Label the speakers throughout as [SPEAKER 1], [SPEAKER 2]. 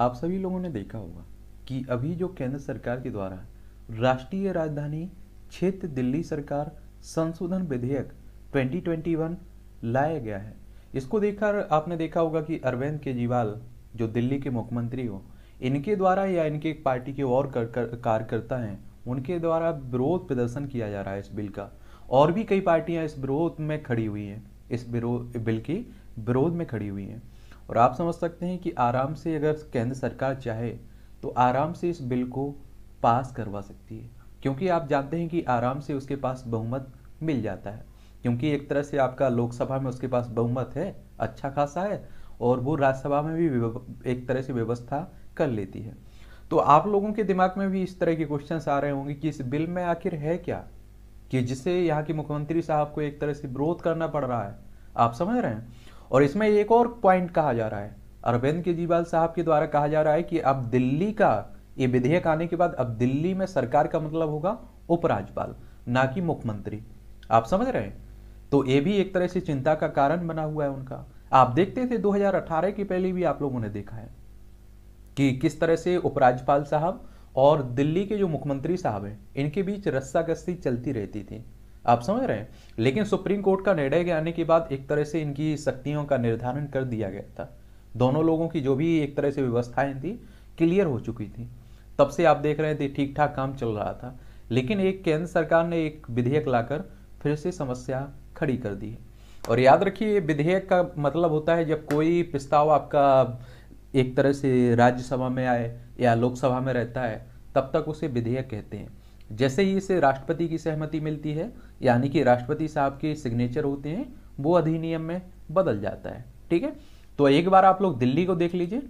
[SPEAKER 1] आप सभी लोगों ने देखा होगा कि अभी जो केंद्र सरकार के द्वारा राष्ट्रीय राजधानी क्षेत्र दिल्ली सरकार संशोधन विधेयक 2021 लाया गया है इसको देखकर आपने देखा होगा कि अरविंद केजरीवाल जो दिल्ली के मुख्यमंत्री हो इनके द्वारा या इनके पार्टी के और कर, कर, कार्यकर्ता हैं उनके द्वारा विरोध प्रदर्शन किया जा रहा है इस बिल का और भी कई पार्टियां इस विरोध में खड़ी हुई हैं इस बिल के विरोध में खड़ी हुई हैं और आप समझ सकते हैं कि आराम से अगर केंद्र सरकार चाहे तो आराम से इस बिल को पास करवा सकती है क्योंकि आप जानते हैं कि आराम से उसके पास बहुमत मिल जाता है क्योंकि एक तरह से आपका लोकसभा में उसके पास बहुमत है अच्छा खासा है और वो राज्यसभा में भी एक तरह से व्यवस्था कर लेती है तो आप लोगों के दिमाग में भी इस तरह के क्वेश्चन आ रहे होंगे कि इस बिल में आखिर है क्या कि जिससे यहाँ के मुख्यमंत्री साहब को एक तरह से विरोध करना पड़ रहा है आप समझ रहे हैं और इसमें एक और पॉइंट कहा जा रहा है अरविंद केजरीवाल साहब के द्वारा कहा जा रहा है कि अब दिल्ली का ये विधेयक आने के बाद अब दिल्ली में सरकार का मतलब होगा उपराज्यपाल ना कि मुख्यमंत्री आप समझ रहे हैं तो ये भी एक तरह से चिंता का कारण बना हुआ है उनका आप देखते थे 2018 के पहले भी आप लोगों ने देखा है कि किस तरह से उपराज्यपाल साहब और दिल्ली के जो मुख्यमंत्री साहब हैं इनके बीच रस्साकस्सी चलती रहती थी आप समझ रहे हैं लेकिन सुप्रीम कोर्ट का निर्णय के आने के बाद एक तरह से इनकी शक्तियों का निर्धारण कर दिया गया था दोनों लोगों की जो भी एक तरह से व्यवस्थाएं थी क्लियर हो चुकी थी तब से आप देख रहे थे ठीक ठाक काम चल रहा था लेकिन एक केंद्र सरकार ने एक विधेयक लाकर फिर से समस्या खड़ी कर दी और याद रखिए विधेयक का मतलब होता है जब कोई प्रस्ताव आपका एक तरह से राज्यसभा में आए या लोकसभा में रहता है तब तक उसे विधेयक कहते हैं जैसे ही इसे राष्ट्रपति की सहमति मिलती है यानी कि राष्ट्रपति साहब के सिग्नेचर होते हैं वो अधिनियम में बदल जाता है ठीक है तो एक बार आप लोग दिल्ली को देख लीजिए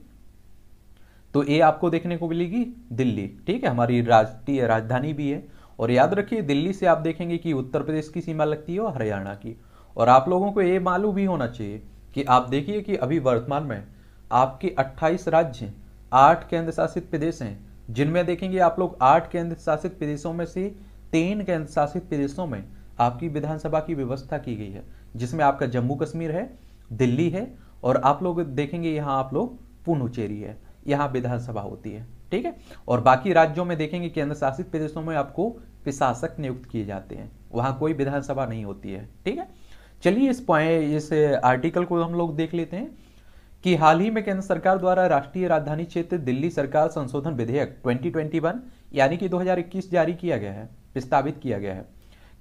[SPEAKER 1] तो ये आपको देखने को मिलेगी दिल्ली ठीक है हमारी राष्ट्रीय राजधानी भी है और याद रखिए दिल्ली से आप देखेंगे कि उत्तर प्रदेश की सीमा लगती है और हरियाणा की और आप लोगों को ये मालूम भी होना चाहिए कि आप देखिए कि अभी वर्तमान में आपके 28 राज्य आठ केंद्र शासित प्रदेश हैं जिनमें देखेंगे आप लोग आठ केंद्र शासित प्रदेशों में से तीन केंद्र शासित प्रदेशों में आपकी विधानसभा की व्यवस्था की गई है जिसमें आपका जम्मू कश्मीर है दिल्ली है और आप लोग देखेंगे यहाँ आप लोग पुनुचेरी है यहाँ विधानसभा होती है ठीक है और बाकी राज्यों में देखेंगे केंद्र शासित प्रदेशों में आपको प्रशासक नियुक्त किए जाते हैं वहाँ कोई विधानसभा नहीं होती है ठीक है चलिए इस पॉइंट इस आर्टिकल को हम लोग देख लेते हैं कि हाल ही में केंद्र सरकार द्वारा राष्ट्रीय राजधानी क्षेत्र दिल्ली सरकार संशोधन विधेयक 2021 यानी कि 2021 जारी किया गया है प्रस्तावित किया गया है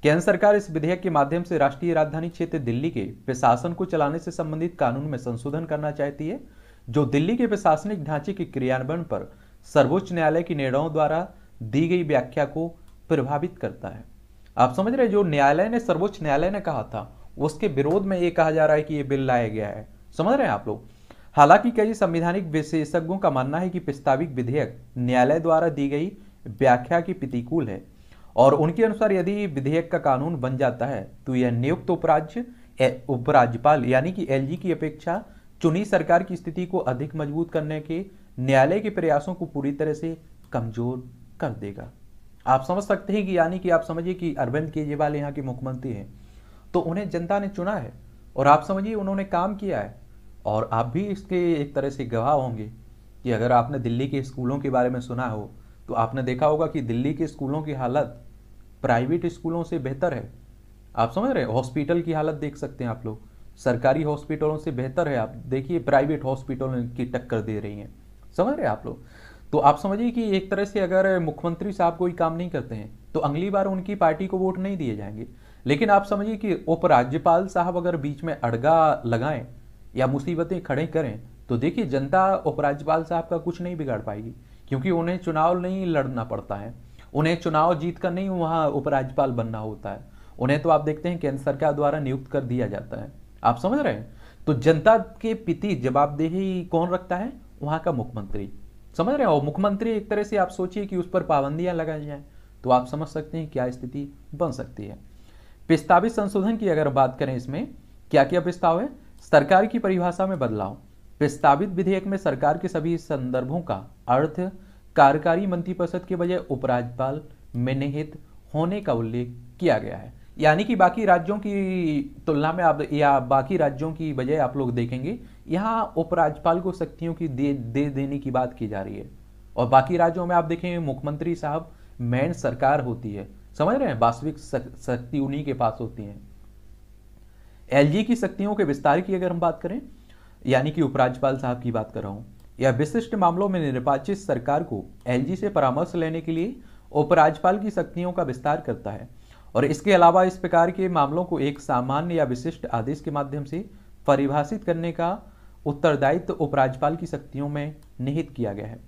[SPEAKER 1] केंद्र सरकार इस विधेयक के माध्यम से राष्ट्रीय राजधानी क्षेत्र दिल्ली के प्रशासन को चलाने से संबंधित कानून में संशोधन करना चाहती है जो दिल्ली के प्रशासनिक ढांचे के क्रियान्वयन पर सर्वोच्च न्यायालय के निर्णयों द्वारा दी गई व्याख्या को प्रभावित करता है आप समझ रहे जो न्यायालय ने सर्वोच्च न्यायालय ने कहा था उसके विरोध में ये कहा जा रहा है कि ये बिल लाया गया है समझ रहे हैं आप लोग हालांकि कई संविधानिक विशेषज्ञों का मानना है कि प्रस्तावित विधेयक न्यायालय द्वारा दी गई व्याख्या की प्रतिकूल है और उनके अनुसार यदि विधेयक का कानून बन जाता है तो यह नियुक्त उपराज्य उपराज्यपाल यानी कि एलजी की अपेक्षा चुनी सरकार की स्थिति को अधिक मजबूत करने के न्यायालय के प्रयासों को पूरी तरह से कमजोर कर देगा आप समझ सकते हैं कि यानी कि आप समझिए कि अरविंद केजरीवाल यहाँ के मुख्यमंत्री हैं तो उन्हें जनता ने चुना है और आप समझिए उन्होंने काम किया है और आप भी इसके एक तरह से गवाह होंगे कि अगर आपने दिल्ली के स्कूलों के बारे में सुना हो तो आपने देखा होगा कि दिल्ली के स्कूलों की हालत प्राइवेट स्कूलों से बेहतर है आप समझ रहे हॉस्पिटल की हालत देख सकते हैं आप लोग सरकारी हॉस्पिटलों से बेहतर है आप देखिए प्राइवेट हॉस्पिटल की टक्कर दे रही हैं समझ रहे आप लोग तो आप समझिए कि एक तरह से अगर मुख्यमंत्री साहब कोई काम नहीं करते हैं तो अगली बार उनकी पार्टी को वोट नहीं दिए जाएंगे लेकिन आप समझिए कि उपराज्यपाल साहब अगर बीच में अड़गा लगाएं या मुसीबतें खड़े करें तो देखिए जनता उपराज्यपाल साहब का कुछ नहीं बिगाड़ पाएगी क्योंकि उन्हें चुनाव नहीं लड़ना पड़ता है उन्हें चुनाव जीत कर नहीं वहाँ उपराज्यपाल बनना होता है उन्हें तो आप देखते हैं केंद्र सरकार द्वारा नियुक्त कर दिया जाता है आप समझ रहे हैं तो जनता के प्रति जवाबदेही कौन रखता है वहाँ का मुख्यमंत्री समझ रहे हो मुख्यमंत्री एक तरह से आप सोचिए कि उस पर पाबंदियां लगाई जाएं तो आप समझ सकते हैं क्या स्थिति बन सकती है प्रस्तावित संशोधन की अगर बात करें इसमें क्या क्या प्रस्ताव है सरकार की परिभाषा में बदलाव प्रस्तावित विधेयक में सरकार के सभी संदर्भों का अर्थ कार्यकारी मंत्रिपरिषद के बजाय उपराज्यपाल में निहित होने का उल्लेख किया गया है यानी कि बाकी राज्यों की तुलना में आप या बाकी राज्यों की बजाय आप लोग देखेंगे यहाँ उपराज्यपाल को शक्तियों की दे, दे देने की बात की जा रही है और बाकी राज्यों में आप देखेंगे मुख्यमंत्री साहब मैन सरकार होती है समझ रहे हैं वास्तविक शक्ति उन्हीं के पास होती है एल की शक्तियों के विस्तार की अगर हम बात करें यानी कि उपराज्यपाल साहब की बात कर रहा हूँ या विशिष्ट मामलों में निर्वाचित सरकार को एल से परामर्श लेने के लिए उपराज्यपाल की शक्तियों का विस्तार करता है और इसके अलावा इस प्रकार के मामलों को एक सामान्य या विशिष्ट आदेश के माध्यम से परिभाषित करने का उत्तरदायित्व उपराज्यपाल की शक्तियों में निहित किया गया है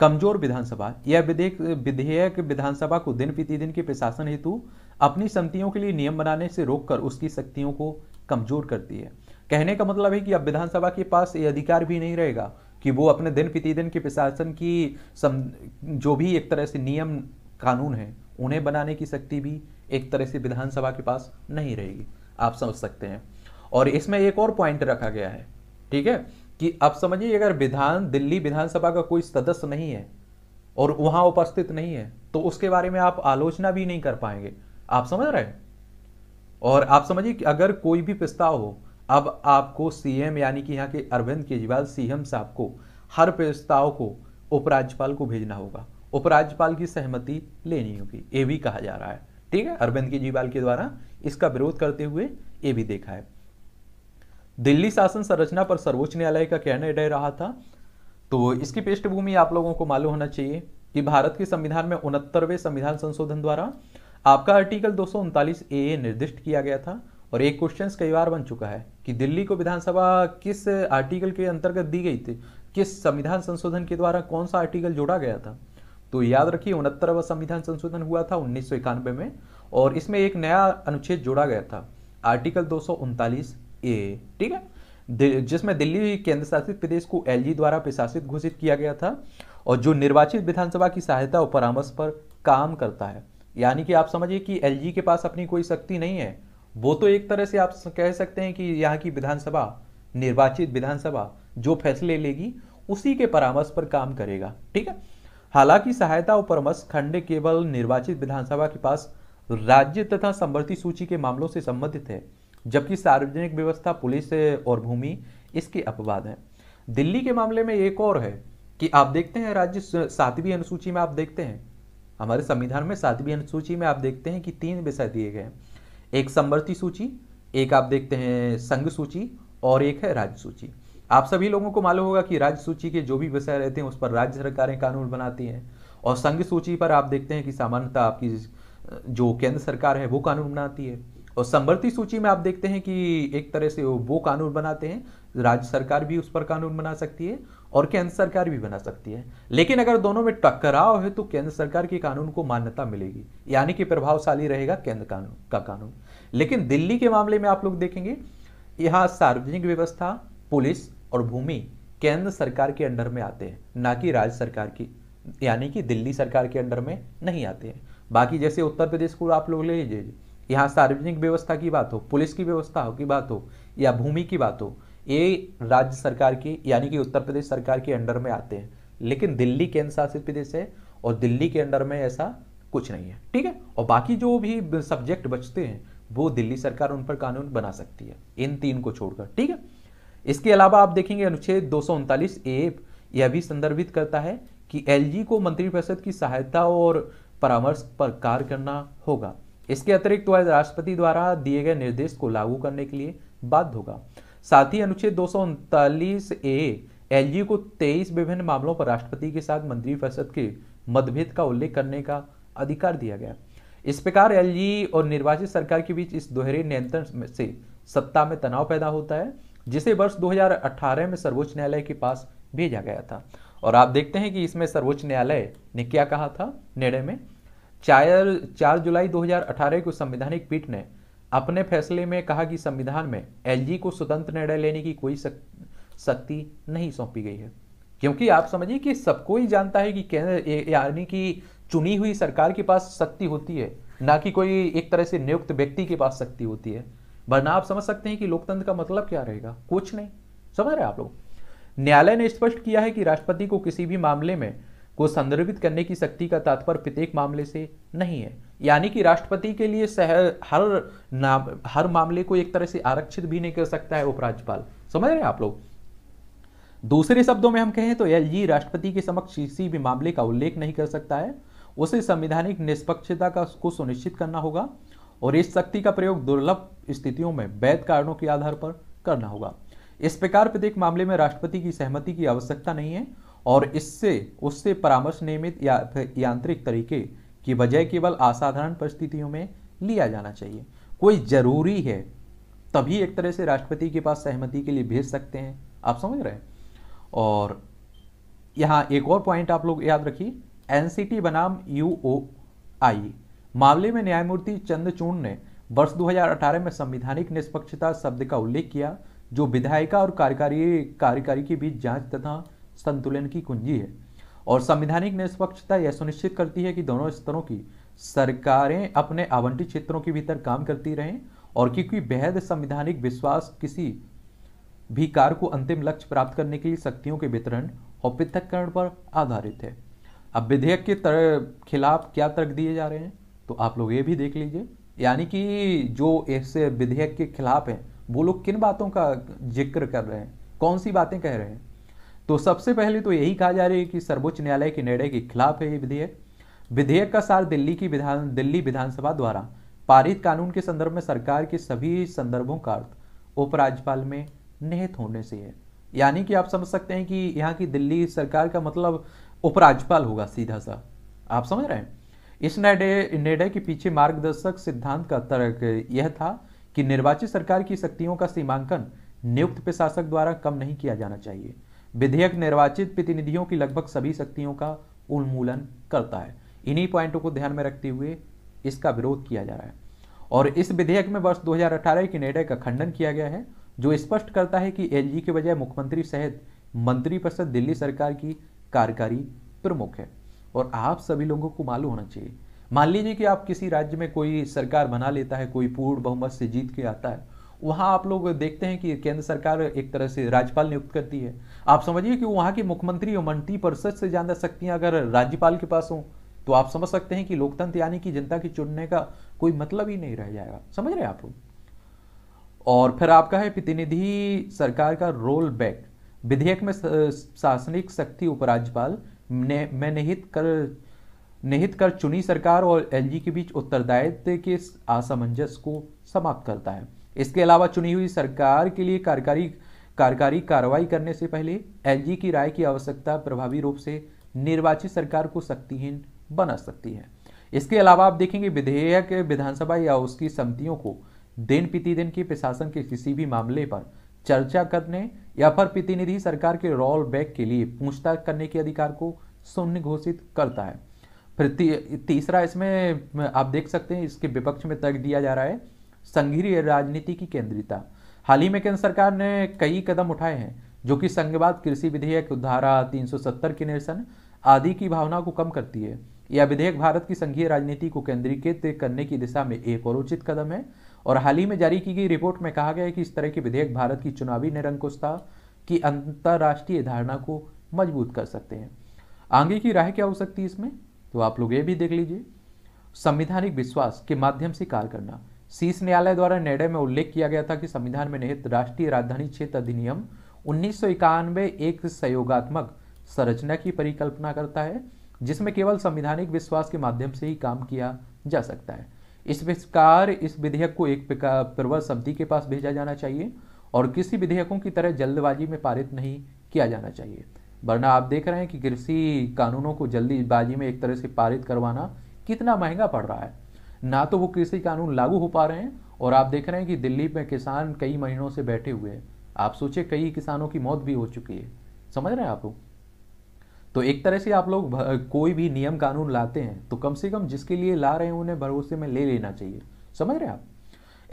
[SPEAKER 1] कमजोर विधानसभा यह विधेयक विधेयक विधानसभा को दिन प्रतिदिन के प्रशासन हेतु अपनी समितियों के लिए नियम बनाने से रोककर उसकी शक्तियों को कमजोर करती है कहने का मतलब है कि अब विधानसभा के पास ये अधिकार भी नहीं रहेगा कि वो अपने दिन प्रतिदिन के प्रशासन की सम जो भी एक तरह से नियम कानून है उन्हें बनाने की शक्ति भी एक तरह से विधानसभा के पास नहीं रहेगी आप समझ सकते हैं और इसमें एक और पॉइंट रखा गया है ठीक है कि आप समझिए अगर विधान दिल्ली विधानसभा का कोई सदस्य नहीं है और वहां उपस्थित नहीं है तो उसके बारे में आप आलोचना भी नहीं कर पाएंगे आप समझ रहे हैं और आप समझिए कि अगर कोई भी प्रस्ताव हो अब आपको सीएम यानी कि यहाँ के अरविंद केजरीवाल सीएम साहब को हर प्रस्ताव को उपराज्यपाल को भेजना होगा उपराज्यपाल की सहमति लेनी होगी ये भी कहा जा रहा है ठीक है अरविंद केजरीवाल के द्वारा इसका विरोध करते हुए ये भी देखा है दिल्ली शासन संरचना पर सर्वोच्च न्यायालय का कहना रह रहा था तो इसकी पृष्ठभूमि आप लोगों को मालूम होना चाहिए कि भारत के संविधान में उनहत्तरवें संविधान संशोधन द्वारा आपका आर्टिकल दो ए निर्दिष्ट किया गया था और एक क्वेश्चन कई बार बन चुका है कि दिल्ली को विधानसभा किस आर्टिकल के अंतर्गत दी गई थी किस संविधान संशोधन के द्वारा कौन सा आर्टिकल जोड़ा गया था तो याद रखिए उनहत्तरवा संविधान संशोधन हुआ था उन्नीस में और इसमें एक नया अनुच्छेद जोड़ा गया था आर्टिकल दो ए ठीक है जिसमें दिल्ली केंद्र शासित प्रदेश को एलजी द्वारा प्रशासित घोषित किया गया था और जो निर्वाचित विधानसभा की सहायता और परामर्श पर काम करता है यानी कि आप समझिए कि एल के पास अपनी कोई शक्ति नहीं है वो तो एक तरह से आप कह सकते हैं कि यहाँ की विधानसभा निर्वाचित विधानसभा जो फैसले लेगी उसी के परामर्श पर काम करेगा ठीक है हालांकि सहायता और परामर्श खंड केवल निर्वाचित विधानसभा के पास राज्य तथा समवर्ती सूची के मामलों से संबंधित है जबकि सार्वजनिक व्यवस्था पुलिस और भूमि इसके अपवाद हैं दिल्ली के मामले में एक और है कि आप देखते हैं राज्य सातवीं अनुसूची में आप देखते हैं हमारे संविधान में सातवीं अनुसूची में आप देखते हैं कि तीन विषय दिए गए हैं एक समवर्ती सूची एक आप देखते हैं संघ सूची और एक है राज्य सूची आप सभी लोगों को मालूम होगा कि राज्य सूची के जो भी विषय रहते हैं उस पर राज्य सरकारें कानून बनाती हैं और संघ सूची पर आप देखते हैं कि सामान्यतः आपकी जो केंद्र सरकार है वो कानून बनाती है और समवर्ती सूची में आप देखते हैं कि एक तरह से वो कानून बनाते हैं राज्य सरकार भी उस पर कानून बना सकती है और केंद्र सरकार भी बना सकती है लेकिन अगर दोनों में टकराव है तो केंद्र सरकार के कानून को मान्यता मिलेगी यानी कि प्रभावशाली रहेगा केंद्र कानून का कानून लेकिन दिल्ली के मामले में आप लोग देखेंगे यहाँ सार्वजनिक व्यवस्था पुलिस और भूमि केंद्र सरकार के अंडर में आते हैं ना कि राज्य सरकार की यानी कि दिल्ली सरकार के अंडर में नहीं आते हैं बाकी जैसे उत्तर प्रदेश को आप लोग ले लीजिए यहाँ सार्वजनिक व्यवस्था की बात हो पुलिस की व्यवस्था की बात हो या भूमि की बात हो ये राज्य सरकार की यानी कि उत्तर प्रदेश सरकार के अंडर में आते हैं लेकिन दिल्ली केंद्र शासित प्रदेश है और दिल्ली के अंडर में ऐसा कुछ नहीं है ठीक है और बाकी जो भी सब्जेक्ट बचते हैं वो दिल्ली सरकार उन पर कानून बना सकती है इन तीन को छोड़कर ठीक है इसके अलावा आप देखेंगे अनुच्छेद दो सौ ए यह भी संदर्भित करता है कि एलजी को मंत्रिपरिषद की सहायता और परामर्श पर कार्य करना होगा इसके अतिरिक्त तो राष्ट्रपति द्वारा दिए गए निर्देश को लागू करने के लिए बाध्य होगा साथ ही अनुच्छेद दो ए एलजी को 23 विभिन्न मामलों पर राष्ट्रपति के साथ मंत्री परिषद के मतभेद का उल्लेख करने का अधिकार दिया गया इस प्रकार एलजी और निर्वाचित सरकार के बीच इस दोहरे नियंत्रण से सत्ता में तनाव पैदा होता है जिसे वर्ष 2018 में सर्वोच्च न्यायालय के पास भेजा गया था और आप देखते हैं कि इसमें सर्वोच्च न्यायालय ने क्या कहा था निर्णय में चार चार जुलाई दो को संवैधानिक पीठ ने अपने फैसले में कहा कि संविधान में एलजी को स्वतंत्र निर्णय लेने की कोई शक्ति नहीं सौंपी गई है क्योंकि आप समझिए कि सबको ही जानता है कि यानी कि चुनी हुई सरकार के पास शक्ति होती है ना कि कोई एक तरह से नियुक्त व्यक्ति के पास शक्ति होती है वरना आप समझ सकते हैं कि लोकतंत्र का मतलब क्या रहेगा कुछ नहीं समझ रहे आप लोग न्यायालय ने स्पष्ट किया है कि राष्ट्रपति को किसी भी मामले में को संदर्भित करने की शक्ति का तात्पर्य प्रत्येक मामले से नहीं है यानी कि राष्ट्रपति के लिए सहर, हर नाम हर मामले को एक तरह से आरक्षित भी नहीं कर सकता है उपराज्यपाल समझ रहे हैं आप लोग दूसरे शब्दों में हम कहें तो एल राष्ट्रपति के समक्ष किसी भी मामले का उल्लेख नहीं कर सकता है उसे संविधानिक निष्पक्षता का को सुनिश्चित करना होगा और इस शक्ति का प्रयोग दुर्लभ स्थितियों में वैध कारणों के आधार पर करना होगा इस प्रकार प्रत्येक मामले में राष्ट्रपति की सहमति की आवश्यकता नहीं है और इससे उससे परामर्श नियमित या यांत्रिक तरीके की बजाय केवल असाधारण परिस्थितियों में लिया जाना चाहिए कोई जरूरी है तभी एक तरह से राष्ट्रपति के पास सहमति के लिए भेज सकते हैं आप समझ रहे हैं और यहाँ एक और पॉइंट आप लोग याद रखिए एनसीटी बनाम यूओआई मामले में न्यायमूर्ति चंद्रचूड़ ने वर्ष 2018 में संवैधानिक निष्पक्षता शब्द का उल्लेख किया जो विधायिका और कार्यकारी कार्यकारी के बीच जांच तथा संतुलन की कुंजी है और संविधानिक निष्पक्षता यह सुनिश्चित करती है कि दोनों स्तरों की सरकारें अपने आवंटित क्षेत्रों के भीतर काम करती रहें और क्योंकि बेहद संविधानिक विश्वास किसी भी कार्य को अंतिम लक्ष्य प्राप्त करने के लिए शक्तियों के वितरण और पृथककरण पर आधारित है अब विधेयक के तर, खिलाफ क्या तर्क दिए जा रहे हैं तो आप लोग ये भी देख लीजिए यानी कि जो इस विधेयक के खिलाफ है वो लोग किन बातों का जिक्र कर रहे हैं कौन सी बातें कह रहे हैं तो सबसे पहले तो यही कहा जा रहा है कि सर्वोच्च न्यायालय के निर्णय के खिलाफ है ये विधेयक विधेयक का सार दिल्ली की विधान दिल्ली विधानसभा द्वारा पारित कानून के संदर्भ में सरकार के सभी संदर्भों का अर्थ उपराज्यपाल में निहित होने से है यानी कि आप समझ सकते हैं कि यहाँ की दिल्ली सरकार का मतलब उपराज्यपाल होगा सीधा सा आप समझ रहे हैं इस निर्णय निर्णय के पीछे मार्गदर्शक सिद्धांत का तर्क यह था कि निर्वाचित सरकार की शक्तियों का सीमांकन नियुक्त प्रशासक द्वारा कम नहीं किया जाना चाहिए विधेयक निर्वाचित प्रतिनिधियों की लगभग सभी शक्तियों का उन्मूलन करता है इन्हीं पॉइंटों को ध्यान में रखते हुए इसका विरोध किया जा रहा है और इस विधेयक में वर्ष 2018 के निर्णय का खंडन किया गया है जो स्पष्ट करता है कि एलजी के बजाय मुख्यमंत्री सहित मंत्रिपरिषद दिल्ली सरकार की कार्यकारी प्रमुख है और आप सभी लोगों को मालूम होना चाहिए मान लीजिए कि आप किसी राज्य में कोई सरकार बना लेता है कोई पूर्ण बहुमत से जीत के आता है वहाँ आप लोग देखते हैं कि केंद्र सरकार एक तरह से राज्यपाल नियुक्त करती है आप समझिए कि वहाँ के मुख्यमंत्री और मंत्री परिषद से ज़्यादा शक्तियाँ अगर राज्यपाल के पास हों तो आप समझ सकते हैं कि लोकतंत्र यानी कि जनता के चुनने का कोई मतलब ही नहीं रह जाएगा समझ रहे आप लोग और फिर आपका है प्रतिनिधि सरकार का रोल बैक विधेयक में शासनिक शक्ति उपराज्यपाल ने में निहित कर निहित कर चुनी सरकार और एलजी के बीच उत्तरदायित्व के असमंजस को समाप्त करता है इसके अलावा चुनी हुई सरकार के लिए कार्यकारी कार्यकारी कार्रवाई करने से पहले एलजी की राय की आवश्यकता प्रभावी रूप से निर्वाचित सरकार को शक्तिहीन बना सकती है इसके अलावा आप देखेंगे विधेयक विधानसभा या उसकी समितियों को दिन प्रतिदिन के प्रशासन के किसी भी मामले पर चर्चा करने या फिर प्रतिनिधि सरकार के रोल बैक के लिए पूछताछ करने के अधिकार को शून्य घोषित करता है फिर तीसरा इसमें आप देख सकते हैं इसके विपक्ष में तर्क दिया जा रहा है संघीय राजनीति की केंद्रिता हाल ही में केंद्र सरकार ने कई कदम उठाए हैं जो कि संघवाद कृषि विधेयक धारा 370 के निरसन आदि की भावना को कम करती है यह विधेयक भारत की संघीय राजनीति को केंद्रीकृत करने की दिशा में एक और उचित कदम है और हाल ही में जारी की गई रिपोर्ट में कहा गया है कि इस तरह के विधेयक भारत की चुनावी निरंकुशता की अंतर्राष्ट्रीय धारणा को मजबूत कर सकते हैं आगे की राह क्या हो सकती है इसमें तो आप लोग ये भी देख लीजिए संविधानिक विश्वास के माध्यम से कार्य करना शीर्ष न्यायालय द्वारा निर्णय में उल्लेख किया गया था कि संविधान में निहित राष्ट्रीय राजधानी क्षेत्र अधिनियम उन्नीस एक सहयोगात्मक संरचना की परिकल्पना करता है जिसमें केवल संविधानिक विश्वास के माध्यम से ही काम किया जा सकता है इस प्रकार इस विधेयक को एक प्रवर समिति के पास भेजा जाना चाहिए और किसी विधेयकों की तरह जल्दबाजी में पारित नहीं किया जाना चाहिए वरना आप देख रहे हैं कि कृषि कानूनों को जल्दीबाजी में एक तरह से पारित करवाना कितना महंगा पड़ रहा है ना तो वो कृषि कानून लागू हो पा रहे हैं और आप देख रहे हैं कि दिल्ली में किसान कई महीनों से बैठे हुए हैं आप सोचे कई किसानों की मौत भी हो चुकी है समझ रहे हैं आप लोग तो एक तरह से आप लोग कोई भी नियम कानून लाते हैं तो कम से कम जिसके लिए ला रहे हैं उन्हें भरोसे में ले लेना चाहिए समझ रहे हैं आप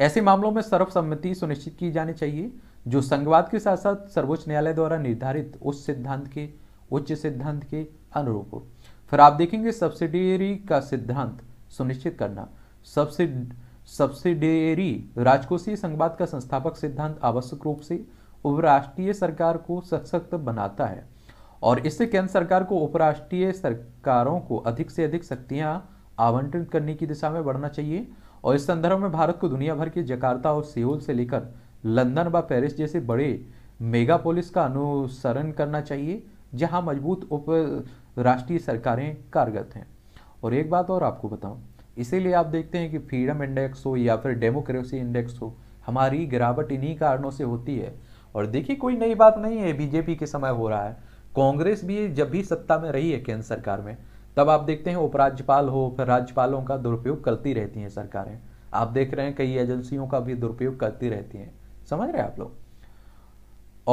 [SPEAKER 1] ऐसे मामलों में सर्वसम्मति सुनिश्चित की जानी चाहिए जो संघवाद के साथ साथ सर्वोच्च न्यायालय द्वारा निर्धारित उस सिद्धांत के उच्च सिद्धांत के अनुरूप हो फिर आप देखेंगे सब्सिडियरी का सिद्धांत सुनिश्चित करना सब्सिडेरी राजकोषीय संघवाद का संस्थापक सिद्धांत आवश्यक रूप से उपराष्ट्रीय सरकार को सशक्त बनाता है और इससे केंद्र सरकार को उपराष्ट्रीय सरकारों को अधिक से अधिक शक्तियां आवंटित करने की दिशा में बढ़ना चाहिए और इस संदर्भ में भारत को दुनिया भर के जकार्ता और सियोल से लेकर लंदन व पेरिस जैसे बड़े मेगापोलिस का अनुसरण करना चाहिए जहां मजबूत उप राष्ट्रीय सरकारें कारगत हैं और एक बात और आपको बताऊं इसीलिए आप देखते हैं कि फ्रीडम इंडेक्स हो या फिर डेमोक्रेसी इंडेक्स हो हमारी गिरावट इन्हीं कारणों से होती है और देखिए कोई नई बात नहीं है बीजेपी के समय हो रहा है कांग्रेस भी जब भी सत्ता में रही है केंद्र सरकार में तब आप देखते हैं उपराज्यपाल हो फिर राज्यपालों का दुरुपयोग करती रहती हैं सरकारें आप देख रहे हैं कई एजेंसियों का भी दुरुपयोग करती रहती हैं समझ रहे हैं आप लोग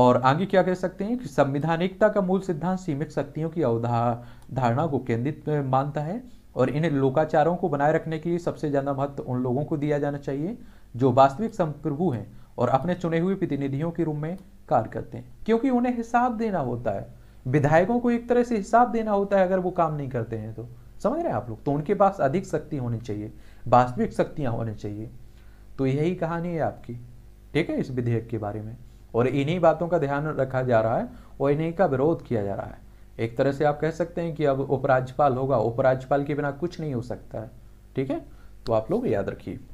[SPEAKER 1] और आगे क्या कह सकते हैं कि संविधानिकता का मूल सिद्धांत सीमित शक्तियों की अवधारणा को केंद्रित मानता है और इन लोकाचारों को बनाए रखने के लिए सबसे ज़्यादा महत्व उन लोगों को दिया जाना चाहिए जो वास्तविक संप्रभु हैं और अपने चुने हुए प्रतिनिधियों के रूप में कार्य करते हैं क्योंकि उन्हें हिसाब देना होता है विधायकों को एक तरह से हिसाब देना होता है अगर वो काम नहीं करते हैं तो समझ रहे हैं आप लोग तो उनके पास अधिक शक्ति होनी चाहिए वास्तविक शक्तियां होनी चाहिए तो यही कहानी है आपकी ठीक है इस विधेयक के बारे में और इन्हीं बातों का ध्यान रखा जा रहा है और इन्हीं का विरोध किया जा रहा है एक तरह से आप कह सकते हैं कि अब उपराज्यपाल होगा उपराज्यपाल के बिना कुछ नहीं हो सकता है ठीक है तो आप लोग याद रखिए